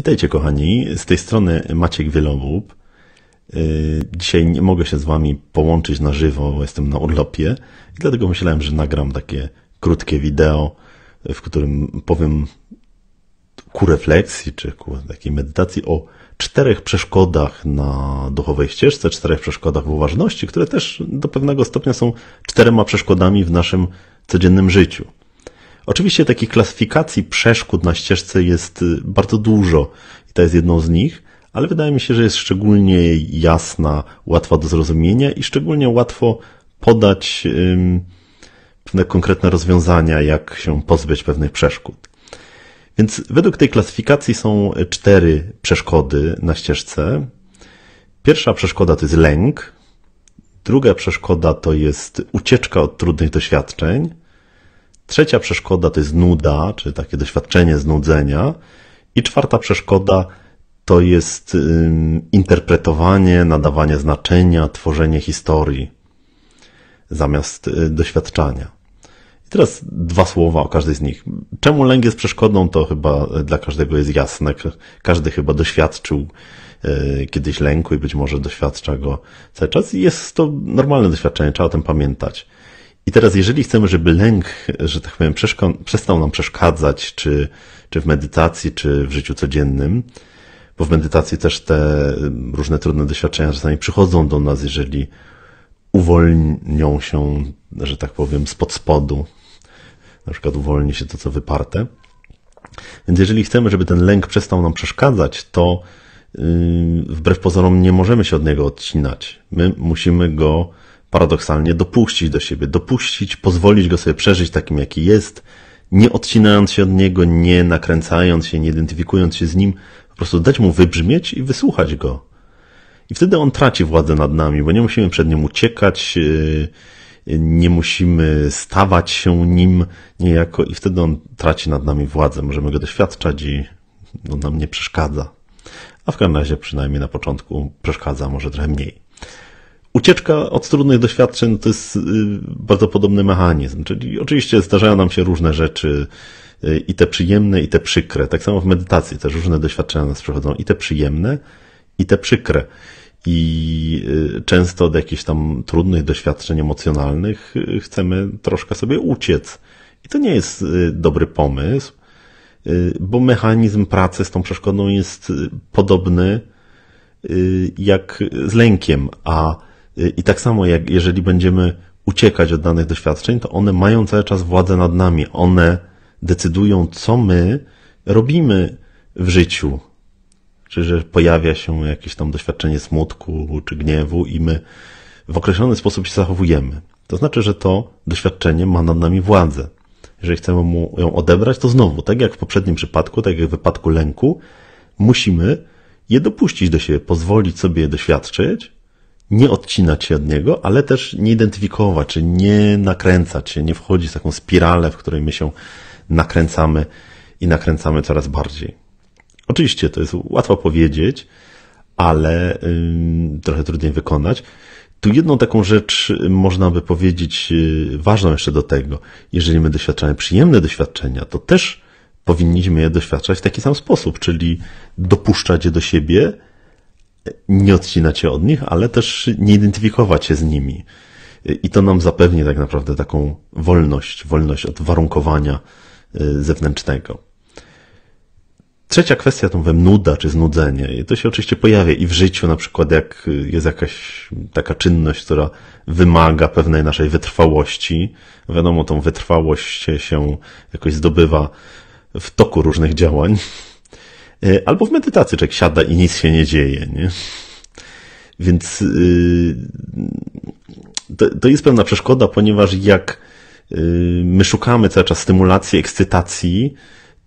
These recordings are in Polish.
Witajcie kochani, z tej strony Maciek Wielobób. Y, dzisiaj nie mogę się z wami połączyć na żywo, bo jestem na urlopie i dlatego myślałem, że nagram takie krótkie wideo, w którym powiem ku refleksji, czy ku takiej medytacji o czterech przeszkodach na duchowej ścieżce, czterech przeszkodach w uważności, które też do pewnego stopnia są czterema przeszkodami w naszym codziennym życiu. Oczywiście takich klasyfikacji przeszkód na ścieżce jest y, bardzo dużo i ta jest jedną z nich, ale wydaje mi się, że jest szczególnie jasna, łatwa do zrozumienia i szczególnie łatwo podać pewne konkretne rozwiązania, jak się pozbyć pewnych przeszkód. Więc według tej klasyfikacji są y, cztery przeszkody na ścieżce. Pierwsza przeszkoda to jest lęk, druga przeszkoda to jest ucieczka od trudnych doświadczeń, Trzecia przeszkoda to jest nuda, czy takie doświadczenie znudzenia. I czwarta przeszkoda to jest interpretowanie, nadawanie znaczenia, tworzenie historii zamiast y, doświadczania. I teraz dwa słowa o każdej z nich. Czemu lęk jest przeszkodą, to chyba y, dla każdego jest jasne. Każdy chyba doświadczył y, kiedyś lęku i być może doświadcza go cały czas. I jest to normalne doświadczenie, trzeba o tym pamiętać. I teraz, jeżeli chcemy, żeby lęk, że tak powiem, przestał nam przeszkadzać, czy, czy w medytacji, czy w życiu codziennym, bo w medytacji też te różne trudne doświadczenia czasami przychodzą do nas, jeżeli uwolnią się, że tak powiem, spod spodu. Na przykład uwolni się to, co wyparte. Więc jeżeli chcemy, żeby ten lęk przestał nam przeszkadzać, to yy, wbrew pozorom nie możemy się od niego odcinać. My musimy go paradoksalnie dopuścić do siebie, dopuścić, pozwolić go sobie przeżyć takim, jaki jest, nie odcinając się od niego, nie nakręcając się, nie identyfikując się z nim, po prostu dać mu wybrzmieć i wysłuchać go. I wtedy on traci władzę nad nami, bo nie musimy przed nim uciekać, yy, nie musimy stawać się nim niejako i wtedy on traci nad nami władzę. Możemy go doświadczać i on no, nam nie przeszkadza. A w każdym razie przynajmniej na początku przeszkadza może trochę mniej ucieczka od trudnych doświadczeń to jest y, bardzo podobny mechanizm. Czyli oczywiście zdarzają nam się różne rzeczy, y, i te przyjemne, i te przykre. Tak samo w medytacji też różne doświadczenia nas przechodzą, i te przyjemne, i te przykre. I y, często od jakichś tam trudnych doświadczeń emocjonalnych chcemy troszkę sobie uciec. I to nie jest dobry pomysł, bo mechanizm pracy z tą przeszkodą jest podobny jak z lękiem, a i tak samo, jak jeżeli będziemy uciekać od danych doświadczeń, to one mają cały czas władzę nad nami. One decydują, co my robimy w życiu. Czy że pojawia się jakieś tam doświadczenie smutku czy gniewu i my w określony sposób się zachowujemy. To znaczy, że to doświadczenie ma nad nami władzę. Jeżeli chcemy mu ją odebrać, to znowu, tak jak w poprzednim przypadku, tak jak w wypadku lęku, musimy je dopuścić do siebie, pozwolić sobie je doświadczyć, nie odcinać się od niego, ale też nie identyfikować, czy nie nakręcać się, nie wchodzić w taką spiralę, w której my się nakręcamy i nakręcamy coraz bardziej. Oczywiście to jest łatwo powiedzieć, ale yy, trochę trudniej wykonać. Tu jedną taką rzecz y, można by powiedzieć yy, ważną jeszcze do tego. Jeżeli my doświadczamy przyjemne doświadczenia, to też powinniśmy je doświadczać w taki sam sposób, czyli dopuszczać je do siebie, nie odcinać się od nich, ale też nie identyfikować się z nimi. I to nam zapewni tak naprawdę taką wolność, wolność od warunkowania y, zewnętrznego. Trzecia kwestia to mówię, nuda czy znudzenie. I to się oczywiście pojawia i w życiu, na przykład jak y, jest jakaś taka czynność, która wymaga pewnej naszej wytrwałości. Wiadomo, tą wytrwałość się jakoś zdobywa w toku różnych działań, E, albo w medytacji człowiek siada i nic się nie dzieje, nie? Więc y, to, to jest pewna przeszkoda, ponieważ jak y, my szukamy cały czas stymulacji, ekscytacji,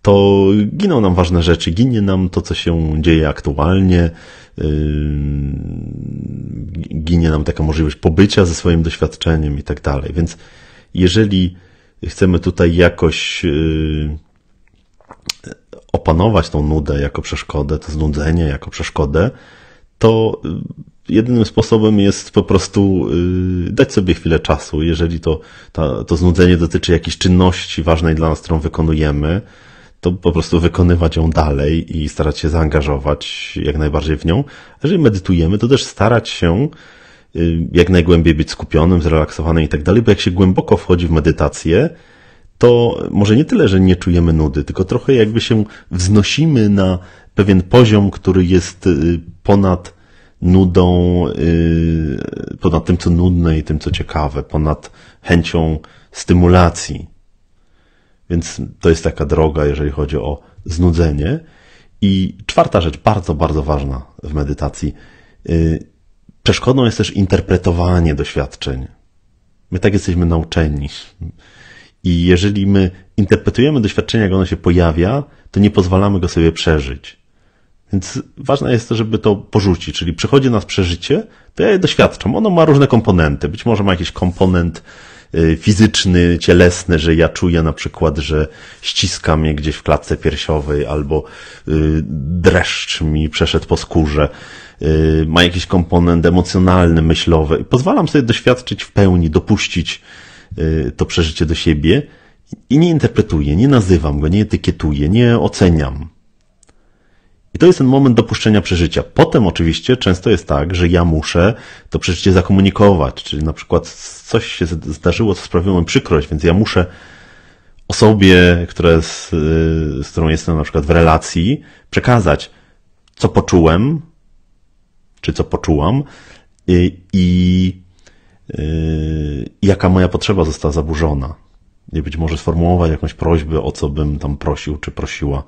to giną nam ważne rzeczy, ginie nam to, co się dzieje aktualnie, y, ginie nam taka możliwość pobycia ze swoim doświadczeniem i tak dalej. Więc jeżeli chcemy tutaj jakoś opanować tą nudę jako przeszkodę, to znudzenie jako przeszkodę, to y, jedynym sposobem jest po prostu y, dać sobie chwilę czasu. Jeżeli to, ta, to znudzenie dotyczy jakiejś czynności ważnej dla nas, którą wykonujemy, to po prostu wykonywać ją dalej i starać się zaangażować jak najbardziej w nią. jeżeli medytujemy, to też starać się y, jak najgłębiej być skupionym, zrelaksowanym i tak dalej, bo jak się głęboko wchodzi w medytację, to może nie tyle, że nie czujemy nudy, tylko trochę jakby się wznosimy na pewien poziom, który jest y, ponad nudą, y, ponad tym, co nudne i tym, co ciekawe, ponad chęcią stymulacji. Więc to jest taka droga, jeżeli chodzi o znudzenie. I czwarta rzecz, bardzo, bardzo ważna w medytacji. Y, przeszkodą jest też interpretowanie doświadczeń. My tak jesteśmy nauczeni. I jeżeli my interpretujemy doświadczenie, jak ono się pojawia, to nie pozwalamy go sobie przeżyć. Więc ważne jest to, żeby to porzucić, czyli przychodzi nas przeżycie, to ja je doświadczam. Ono ma różne komponenty. Być może ma jakiś komponent y, fizyczny, cielesny, że ja czuję na przykład, że ściska mnie gdzieś w klatce piersiowej albo y, dreszcz mi przeszedł po skórze. Y, ma jakiś komponent emocjonalny, myślowy pozwalam sobie doświadczyć w pełni, dopuścić Y, to przeżycie do siebie i nie interpretuję, nie nazywam go, nie etykietuję, nie oceniam. I to jest ten moment dopuszczenia przeżycia. Potem oczywiście często jest tak, że ja muszę to przeżycie zakomunikować, czyli na przykład coś się zdarzyło, co sprawiło mi przykrość, więc ja muszę osobie, która z, y, z którą jestem na przykład w relacji, przekazać, co poczułem, czy co poczułam y, i, i Yy, jaka moja potrzeba została zaburzona. I być może sformułować jakąś prośbę, o co bym tam prosił, czy prosiła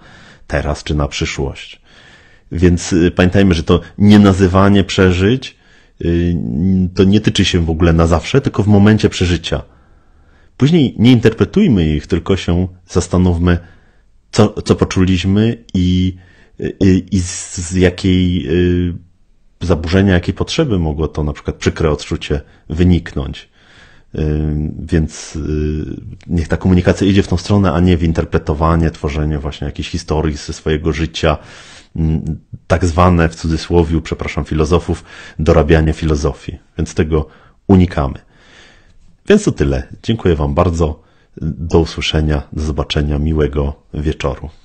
teraz, czy na przyszłość. Więc y, pamiętajmy, że to nienazywanie przeżyć y, to nie tyczy się w ogóle na zawsze, tylko w momencie przeżycia. Później nie interpretujmy ich, tylko się zastanówmy, co, co poczuliśmy i, i, y, i z jakiej zaburzenia, jakie potrzeby mogło to na przykład przykre odczucie wyniknąć. Więc y, niech ta komunikacja idzie w tą stronę, a nie w interpretowanie, tworzenie właśnie jakichś historii ze swojego życia, tak zwane w cudzysłowie, przepraszam, filozofów, dorabianie filozofii. Więc tego unikamy. Więc to tyle. Dziękuję Wam bardzo. Do usłyszenia, do zobaczenia, miłego wieczoru.